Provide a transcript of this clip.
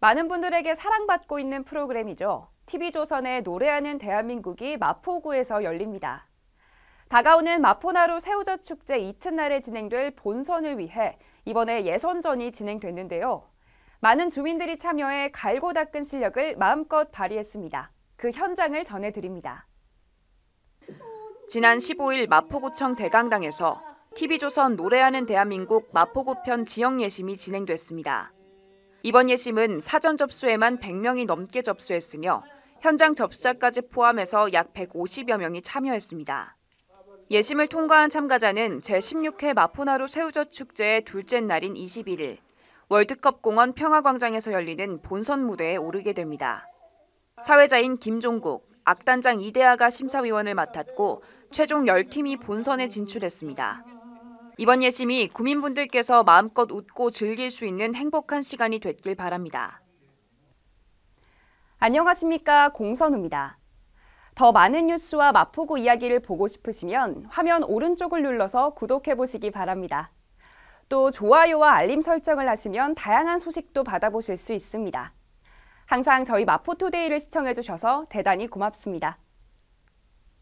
많은 분들에게 사랑받고 있는 프로그램이죠. TV조선의 노래하는 대한민국이 마포구에서 열립니다. 다가오는 마포나루 새우젓 축제 이튿날에 진행될 본선을 위해 이번에 예선전이 진행됐는데요. 많은 주민들이 참여해 갈고 닦은 실력을 마음껏 발휘했습니다. 그 현장을 전해드립니다. 지난 15일 마포구청 대강당에서 TV조선 노래하는 대한민국 마포구편 지역예심이 진행됐습니다. 이번 예심은 사전 접수에만 100명이 넘게 접수했으며 현장 접수자까지 포함해서 약 150여 명이 참여했습니다. 예심을 통과한 참가자는 제16회 마포나루 새우젓 축제의 둘째 날인 21일 월드컵 공원 평화광장에서 열리는 본선 무대에 오르게 됩니다. 사회자인 김종국, 악단장 이대아가 심사위원을 맡았고 최종 10팀이 본선에 진출했습니다. 이번 예심이 구민분들께서 마음껏 웃고 즐길 수 있는 행복한 시간이 됐길 바랍니다. 안녕하십니까 공선우입니다. 더 많은 뉴스와 마포구 이야기를 보고 싶으시면 화면 오른쪽을 눌러서 구독해 보시기 바랍니다. 또 좋아요와 알림 설정을 하시면 다양한 소식도 받아보실 수 있습니다. 항상 저희 마포투데이를 시청해 주셔서 대단히 고맙습니다.